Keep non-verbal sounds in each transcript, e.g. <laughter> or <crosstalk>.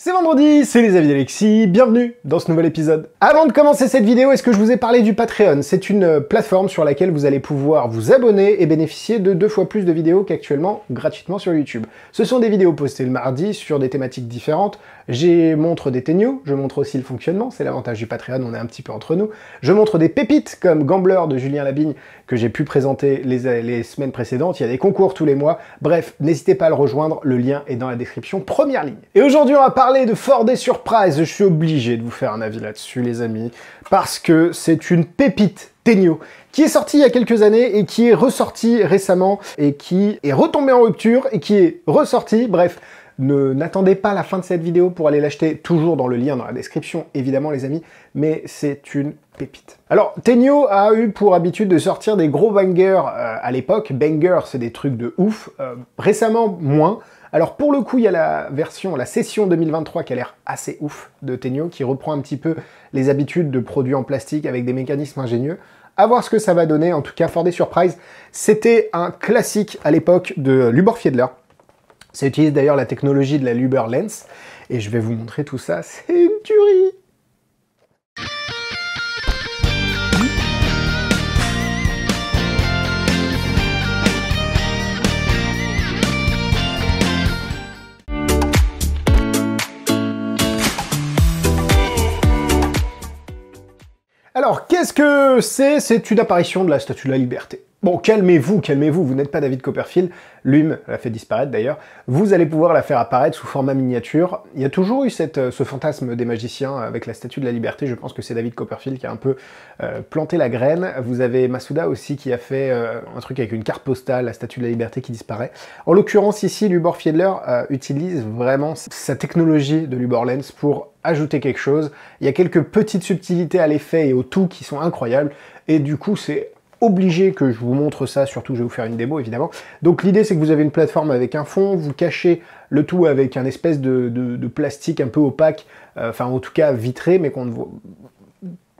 C'est vendredi, c'est les avis d'Alexis, bienvenue dans ce nouvel épisode. Avant de commencer cette vidéo, est-ce que je vous ai parlé du Patreon C'est une euh, plateforme sur laquelle vous allez pouvoir vous abonner et bénéficier de deux fois plus de vidéos qu'actuellement gratuitement sur YouTube. Ce sont des vidéos postées le mardi sur des thématiques différentes, j'ai montre des teignos, je montre aussi le fonctionnement, c'est l'avantage du Patreon, on est un petit peu entre nous. Je montre des pépites comme Gambler de Julien Labigne que j'ai pu présenter les, semaines précédentes, il y a des concours tous les mois. Bref, n'hésitez pas à le rejoindre, le lien est dans la description, première ligne. Et aujourd'hui on va parler de Ford et Surprise, je suis obligé de vous faire un avis là-dessus les amis, parce que c'est une pépite tenio, qui est sortie il y a quelques années et qui est ressortie récemment et qui est retombée en rupture et qui est ressortie, bref, ne n'attendez pas la fin de cette vidéo pour aller l'acheter, toujours dans le lien dans la description, évidemment les amis, mais c'est une pépite. Alors, Tenio a eu pour habitude de sortir des gros bangers euh, à l'époque. Bangers, c'est des trucs de ouf. Euh, récemment, moins. Alors pour le coup, il y a la version, la session 2023 qui a l'air assez ouf de Tenio, qui reprend un petit peu les habitudes de produits en plastique avec des mécanismes ingénieux. À voir ce que ça va donner, en tout cas, fort des surprises. C'était un classique à l'époque de Lubor Fiedler. Ça utilise d'ailleurs la technologie de la Luber Lens, et je vais vous montrer tout ça, c'est une tuerie Alors, qu'est-ce que c'est C'est une apparition de la Statue de la Liberté. Bon, calmez-vous, calmez-vous, vous, n'êtes pas David Copperfield, Lume l'a fait disparaître d'ailleurs, vous allez pouvoir la faire apparaître sous format miniature. Il y a toujours eu cette, euh, ce fantasme des magiciens euh, avec la Statue de la Liberté, je pense que c'est David Copperfield qui a un peu euh, planté la graine. Vous avez Masuda aussi qui a fait un truc avec une carte postale, la Statue de la Liberté qui disparaît. En l'occurrence ici, Lubor Fiedler utilise vraiment sa technologie de Lubor Lens pour ajouter quelque chose. Il y a quelques petites subtilités à l'effet et au tout qui sont incroyables, et du coup c'est obligé que je vous montre ça, surtout je vais vous faire une démo évidemment. Donc l'idée c'est que vous avez une plateforme avec un fond, vous cachez le tout avec un espèce de, plastique un peu opaque, euh, enfin en tout cas vitré, mais qu'on ne voit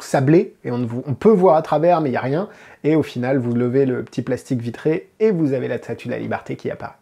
sablé, et on, on peut voir à travers mais il n'y a rien, et au final vous levez le petit plastique vitré et vous avez la statue de la liberté qui apparaît.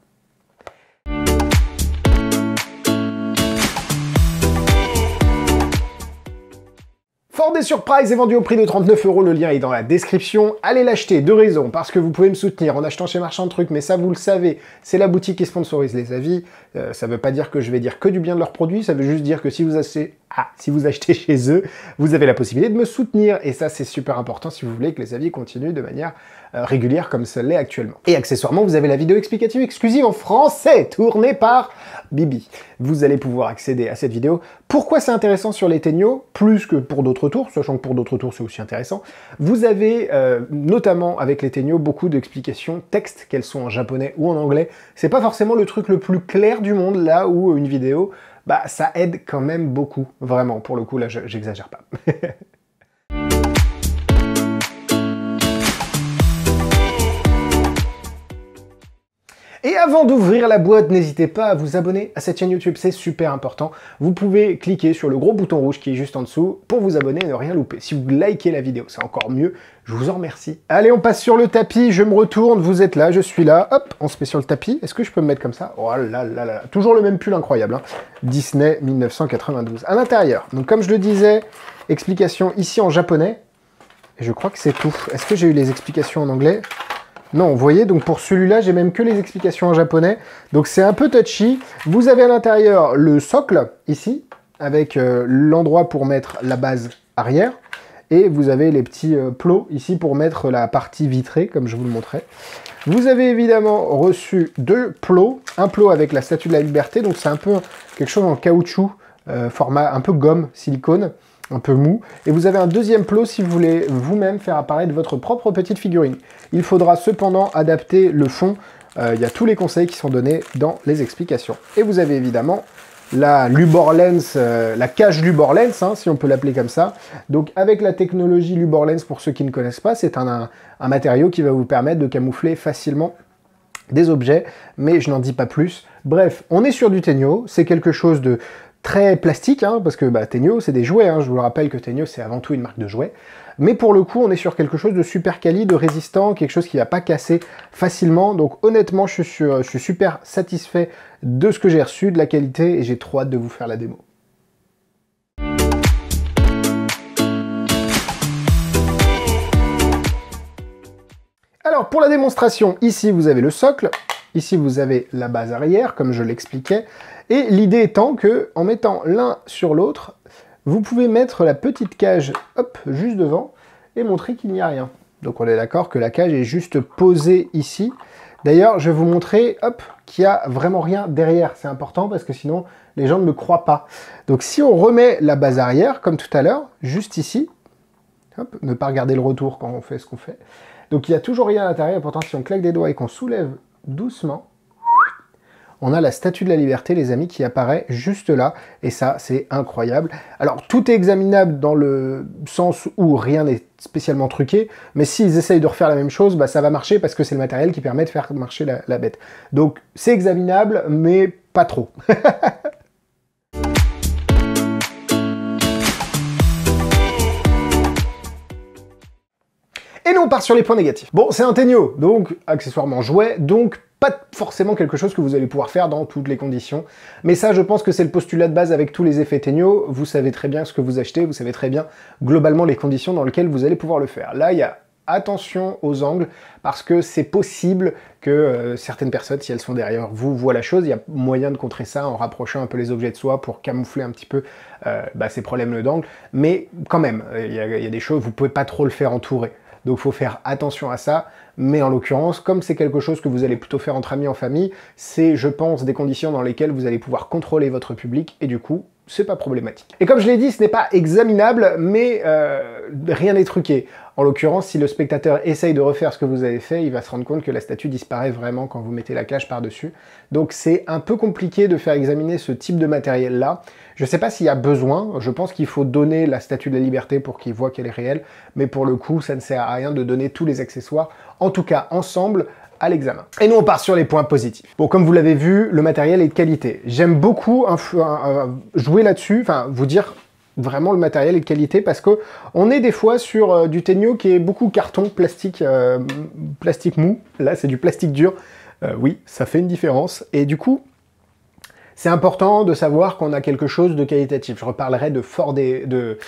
surprises et est vendu au prix de 39 euros. Le lien est dans la description. Allez l'acheter, deux raisons. Parce que vous pouvez me soutenir en achetant chez Marchand de Trucs, mais ça vous le savez, c'est la boutique qui sponsorise les avis. Euh, ça veut pas dire que je vais dire que du bien de leurs produits, ça veut juste dire que si vous achetez ah, si vous achetez <laughs> chez eux, vous avez la possibilité de me soutenir. Et ça, c'est super important si vous voulez que les avis continuent de manière euh, régulière comme cela l'est actuellement. Et accessoirement, vous avez la vidéo explicative exclusive en français, tournée par Bibi. Vous allez pouvoir accéder à cette vidéo. Pourquoi c'est intéressant sur les Tenio, plus que pour d'autres tours, sachant que pour d'autres tours, c'est aussi intéressant. Vous avez, euh, notamment avec les Teignos beaucoup d'explications textes, qu'elles soient en japonais ou en anglais. C'est pas forcément le truc le plus clair du monde, là où une vidéo bah, ça aide quand même beaucoup, vraiment. Pour le coup, là, j'exagère pas. <laughs> Avant d'ouvrir la boîte, n'hésitez pas à vous abonner à cette chaîne YouTube, c'est super important. Vous pouvez cliquer sur le gros bouton rouge qui est juste en dessous pour vous abonner et ne rien louper. Si vous likez la vidéo, c'est encore mieux, je vous en remercie. Allez, on passe sur le tapis, je me retourne, vous êtes là, je suis là, hop, on se met sur le tapis. Est-ce que je peux me mettre comme ça Oh là là là, toujours le même pull incroyable, hein. Disney 1992. À l'intérieur, donc comme je le disais, explication ici en japonais, et je crois que c'est tout. Est-ce que j'ai eu les explications en anglais non, vous voyez, donc pour celui-là, j'ai même que les explications en japonais. Donc c'est un peu touchy. Vous avez à l'intérieur le socle, ici, avec euh, l'endroit pour mettre la base arrière. Et vous avez les petits euh, plots ici pour mettre la partie vitrée, comme je vous le montrais. Vous avez évidemment reçu deux plots. Un plot avec la Statue de la Liberté, donc c'est un peu quelque chose en caoutchouc, euh, format un peu gomme, silicone un peu mou. Et vous avez un deuxième plot si vous voulez vous-même faire apparaître votre propre petite figurine. Il faudra cependant adapter le fond. Euh, il y a tous les conseils qui sont donnés dans les explications. Et vous avez évidemment la Lubor Lens, euh, la cage Luborlens, hein, si on peut l'appeler comme ça. Donc avec la technologie Lens, pour ceux qui ne connaissent pas, c'est un, matériau qui va vous permettre de camoufler facilement des objets, mais je n'en dis pas plus. Bref, on est sur du Tenio, c'est quelque chose de très plastique, hein, parce que bah, c'est des jouets, hein. je vous le rappelle que Tegno c'est avant tout une marque de jouets. Mais pour le coup, on est sur quelque chose de super quali, de résistant, quelque chose qui va pas casser facilement. Donc honnêtement, je suis, je suis super satisfait de ce que j'ai reçu, de la qualité, et j'ai trop hâte de vous faire la démo. Alors pour la démonstration, ici vous avez le socle, ici vous avez la base arrière, comme je l'expliquais, et l'idée étant que, en mettant l'un sur l'autre, vous pouvez mettre la petite cage, hop, juste devant, et montrer qu'il n'y a rien. Donc on est d'accord que la cage est juste posée ici. D'ailleurs, je vais vous montrer, qu'il n'y a vraiment rien derrière. C'est important parce que sinon, les gens ne me croient pas. Donc si on remet la base arrière, comme tout à l'heure, juste ici, ne pas regarder le retour quand on fait ce qu'on fait. Donc il n'y a toujours rien à l'intérieur, pourtant si on claque des doigts et qu'on soulève doucement, on a la statue de la liberté, les amis, qui apparaît juste là. Et ça, c'est incroyable. Alors, tout est examinable dans le sens où rien n'est spécialement truqué, mais s'ils essayent de refaire la même chose, bah, ça va marcher parce que c'est le matériel qui permet de faire marcher la, bête. Donc, c'est examinable, mais pas trop. <laughs> Et nous on part sur les points négatifs. Bon, c'est un Tenyo, donc accessoirement jouet, donc pas forcément quelque chose que vous allez pouvoir faire dans toutes les conditions. Mais ça, je pense que c'est le postulat de base avec tous les effets ténuos. Vous savez très bien ce que vous achetez, vous savez très bien globalement les conditions dans lesquelles vous allez pouvoir le faire. Là, il y a attention aux angles parce que c'est possible que euh, certaines personnes, si elles sont derrière vous, voient la chose. Il y a moyen de contrer ça en rapprochant un peu les objets de soi pour camoufler un petit peu euh, bah, ces problèmes d'angle. Mais quand même, euh, il y, a, il y a des choses, vous pouvez pas trop le faire entourer. Donc faut faire attention à ça. Mais en l'occurrence, comme c'est quelque chose que vous allez plutôt faire entre amis en famille, c'est, je pense, des conditions dans lesquelles vous allez pouvoir contrôler votre public et du coup c'est pas problématique. Et comme je l'ai dit, ce n'est pas examinable, mais euh, rien n'est truqué. En l'occurrence, si le spectateur essaye de refaire ce que vous avez fait, il va se rendre compte que la statue disparaît vraiment quand vous mettez la cage par-dessus. Donc c'est un peu compliqué de faire examiner ce type de matériel-là. Je ne sais pas s'il y a besoin, je pense qu'il faut donner la statue de la liberté pour qu'il voit qu'elle est réelle, mais pour le coup, ça ne sert à rien de donner tous les accessoires. En tout cas, ensemble, à l'examen. Et nous on part sur les points positifs. Bon comme vous l'avez vu, le matériel est de qualité. J'aime beaucoup euh, euh, jouer là-dessus, enfin vous dire vraiment le matériel est de qualité parce que on est des fois sur euh, du Tenio qui est beaucoup carton, plastique, plastique mou. Là, c'est du plastique dur. oui, ça fait une différence. Et du coup, c'est important de savoir qu'on a quelque chose de qualitatif. Je reparlerai de Ford, de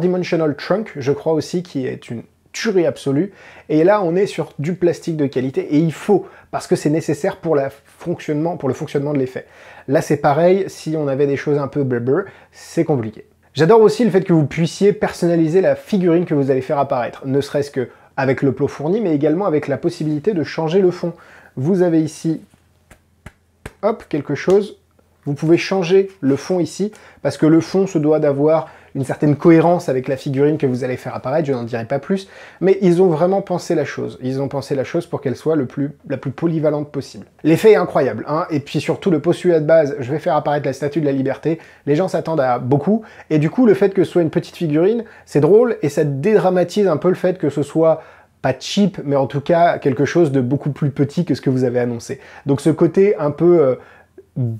Dimensional Trunk, je crois aussi, qui est une tuerie absolue. Et là, on est sur du plastique de qualité et il faut parce que c'est nécessaire pour, fonctionnement, pour le fonctionnement de l'effet. Là, c'est pareil. Si on avait des choses un peu blubber, c'est compliqué. J'adore aussi le fait que vous puissiez personnaliser la figurine que vous allez faire apparaître, ne serait-ce que avec le plot fourni, mais également avec la possibilité de changer le fond. Vous avez ici, hop, quelque chose. Vous pouvez changer le fond ici, parce que le fond se doit d'avoir une certaine cohérence avec la figurine que vous allez faire apparaître, je n'en dirai pas plus, mais ils ont vraiment pensé la chose. Ils ont pensé la chose pour qu'elle soit le plus, la plus polyvalente possible. L'effet est incroyable, hein, et puis surtout le postulat de base, je vais faire apparaître la statue de la liberté, les gens s'attendent à beaucoup, et du coup le fait que ce soit une petite figurine, c'est drôle, et ça dédramatise un peu le fait que ce soit pas cheap, mais en tout cas quelque chose de beaucoup plus petit que ce que vous avez annoncé. Donc ce côté un peu... Euh,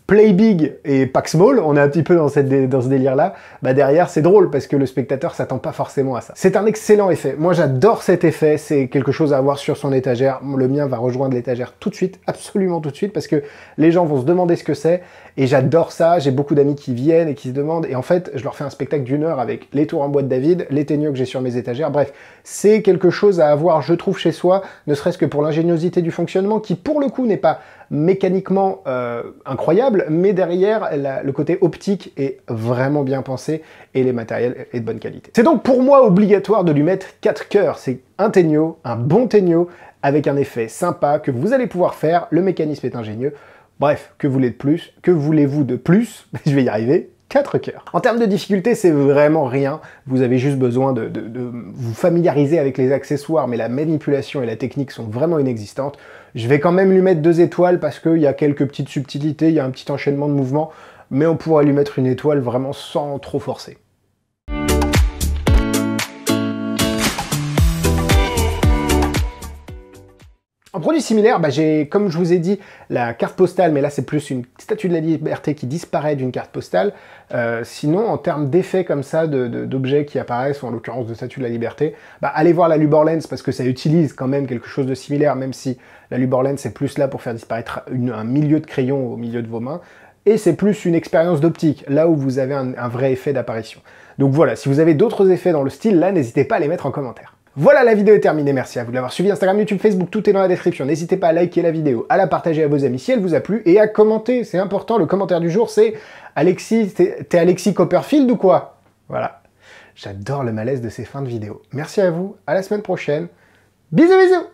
Play Big et Pack Small, on est un petit peu dans, cette dans ce délire-là, bah derrière c'est drôle parce que le spectateur s'attend pas forcément à ça. C'est un excellent effet, moi j'adore cet effet, c'est quelque chose à avoir sur son étagère, le mien va rejoindre l'étagère tout de suite, absolument tout de suite, parce que les gens vont se demander ce que c'est, et j'adore ça, j'ai beaucoup d'amis qui viennent et qui se demandent, et en fait je leur fais un spectacle d'une heure avec les tours en bois de David, les téniaux que j'ai sur mes étagères, bref, c'est quelque chose à avoir je trouve chez soi, ne serait-ce que pour l'ingéniosité du fonctionnement, qui pour le coup n'est pas mécaniquement euh, incroyable, mais derrière, le côté optique est vraiment bien pensé et les matériels est de bonne qualité. C'est donc pour moi obligatoire de lui mettre quatre cœurs. C'est un tegno, un bon tegno, avec un effet sympa que vous allez pouvoir faire. Le mécanisme est ingénieux. Bref, que voulez-vous de plus Que voulez-vous de plus <laughs> Je vais y arriver. 4 En termes de difficulté, c'est vraiment rien. Vous avez juste besoin de, de, vous familiariser avec les accessoires, mais la manipulation et la technique sont vraiment inexistantes. Je vais quand même lui mettre deux étoiles parce qu'il y a quelques petites subtilités, il y a un petit enchaînement de mouvements, mais on pourrait lui mettre une étoile vraiment sans trop forcer. produit similaire, bah, j'ai, comme je vous ai dit, la carte postale, mais là c'est plus une statue de la liberté qui disparaît d'une carte postale. Euh, sinon, en termes d'effets comme ça, d'objets qui apparaissent, ou en l'occurrence de statue de la liberté, bah, allez voir la Luborlens parce que ça utilise quand même quelque chose de similaire, même si la Luborlens est plus là pour faire disparaître un milieu de crayon au milieu de vos mains et c'est plus une expérience d'optique, là où vous avez un vrai effet d'apparition. Donc voilà, si vous avez d'autres effets dans le style, là, n'hésitez pas à les mettre en commentaire. Voilà, la vidéo est terminée. Merci à vous de l'avoir suivi. Instagram, YouTube, Facebook, tout est dans la description. N'hésitez pas à liker la vidéo, à la partager à vos amis si elle vous a plu et à commenter. C'est important. Le commentaire du jour, c'est Alexis, t'es Alexis Copperfield ou quoi Voilà. J'adore le malaise de ces fins de vidéo. Merci à vous. À la semaine prochaine. Bisous, bisous